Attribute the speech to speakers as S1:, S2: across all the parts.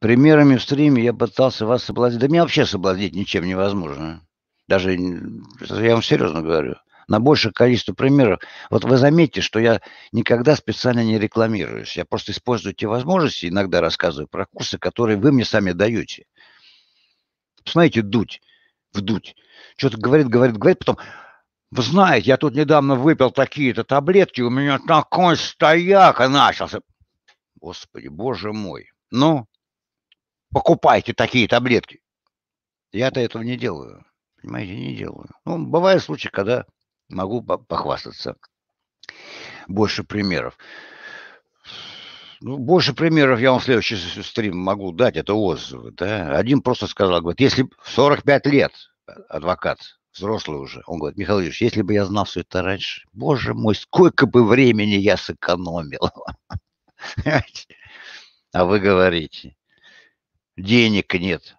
S1: примерами в стриме я пытался вас соблазнить. Да меня вообще соблазнить ничем невозможно. Даже, я вам серьезно говорю, на большее количество примеров. Вот вы заметите, что я никогда специально не рекламируюсь. Я просто использую те возможности, иногда рассказываю про курсы, которые вы мне сами даете. Посмотрите, дуть, вдуть. Что-то говорит, говорит, говорит, потом, вы знаете, я тут недавно выпил такие-то таблетки, у меня такой стояк начался. Господи, боже мой. Ну, покупайте такие таблетки. Я-то этого не делаю. Понимаете, не делаю. Ну, бывают случаи, когда могу похвастаться. Больше примеров. Ну, больше примеров я вам в следующий стрим могу дать, это отзывы. Да? Один просто сказал, говорит, если 45 лет э, адвокат, взрослый уже, он говорит, Михаил Ильич, если бы я знал все это раньше, боже мой, сколько бы времени я сэкономил. А вы говорите, денег нет.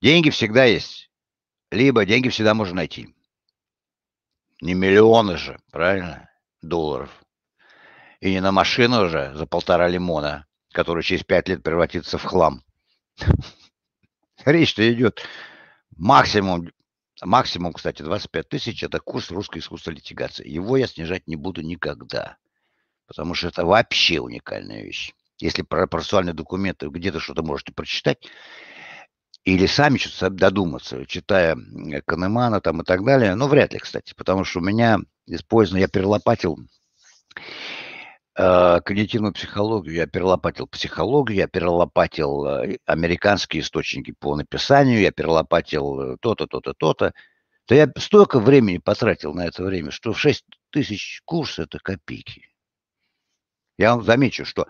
S1: Деньги всегда есть. Либо деньги всегда можно найти. Не миллионы же, правильно, долларов. И не на машину же за полтора лимона, который через пять лет превратится в хлам. Речь-то идет максимум, максимум, кстати, 25 тысяч, это курс русского искусства литигации. Его я снижать не буду никогда, потому что это вообще уникальная вещь если про процессуальные документы где-то что-то можете прочитать, или сами что-то додуматься, читая Канемана там и так далее. Но ну, вряд ли, кстати, потому что у меня использовано, я перелопатил э, когнитивную психологию, я перелопатил психологию, я перелопатил э, американские источники по написанию, я перелопатил э, то-то, то-то, то-то. То я столько времени потратил на это время, что 6 тысяч курс – это копейки. Я вам замечу, что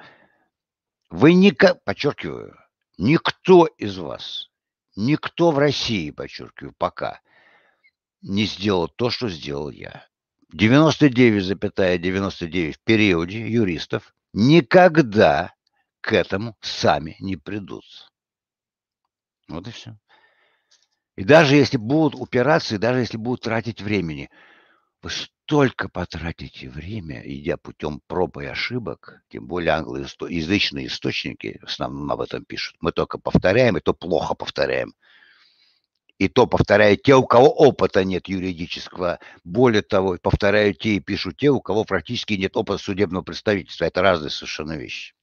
S1: вы нико... подчеркиваю, никто из вас, никто в России, подчеркиваю, пока не сделал то, что сделал я. 99,99 ,99 в периоде юристов никогда к этому сами не придут. Вот и все. И даже если будут упираться, и даже если будут тратить времени – вы столько потратите время, идя путем проб и ошибок, тем более англоязычные источники в основном об этом пишут. Мы только повторяем, и то плохо повторяем. И то повторяют те, у кого опыта нет юридического. Более того, повторяют те и пишут те, у кого практически нет опыта судебного представительства. Это разные совершенно вещи.